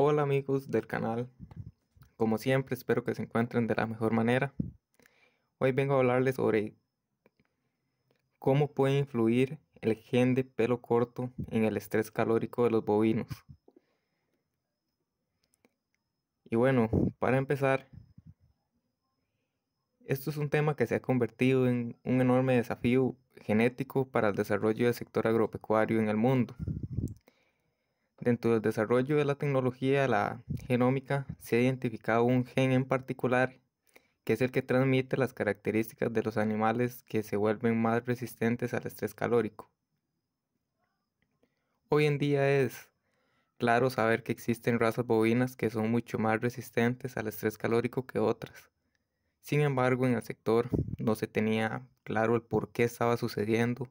Hola amigos del canal, como siempre espero que se encuentren de la mejor manera. Hoy vengo a hablarles sobre cómo puede influir el gen de pelo corto en el estrés calórico de los bovinos. Y bueno, para empezar, esto es un tema que se ha convertido en un enorme desafío genético para el desarrollo del sector agropecuario en el mundo. Dentro del desarrollo de la tecnología la genómica se ha identificado un gen en particular que es el que transmite las características de los animales que se vuelven más resistentes al estrés calórico. Hoy en día es claro saber que existen razas bovinas que son mucho más resistentes al estrés calórico que otras. Sin embargo, en el sector no se tenía claro el por qué estaba sucediendo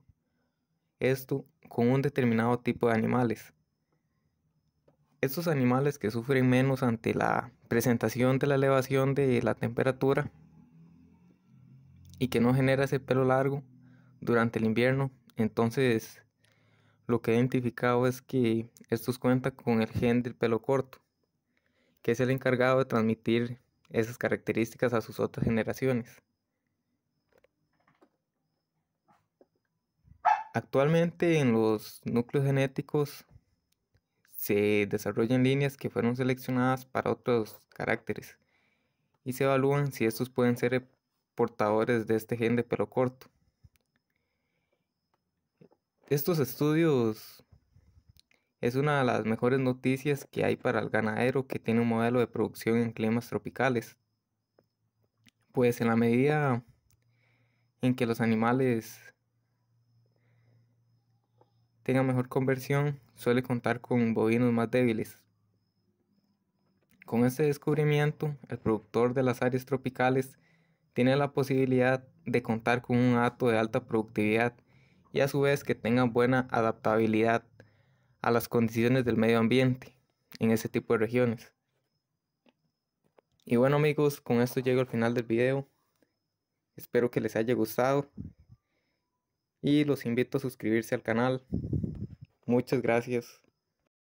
esto con un determinado tipo de animales estos animales que sufren menos ante la presentación de la elevación de la temperatura y que no genera ese pelo largo durante el invierno, entonces lo que he identificado es que estos cuentan con el gen del pelo corto, que es el encargado de transmitir esas características a sus otras generaciones. Actualmente en los núcleos genéticos se desarrollan líneas que fueron seleccionadas para otros caracteres y se evalúan si estos pueden ser portadores de este gen de pelo corto. Estos estudios es una de las mejores noticias que hay para el ganadero que tiene un modelo de producción en climas tropicales, pues en la medida en que los animales tenga mejor conversión suele contar con bovinos más débiles. Con este descubrimiento, el productor de las áreas tropicales tiene la posibilidad de contar con un hato de alta productividad y a su vez que tenga buena adaptabilidad a las condiciones del medio ambiente en ese tipo de regiones. Y bueno amigos, con esto llego al final del video. Espero que les haya gustado y los invito a suscribirse al canal muchas gracias.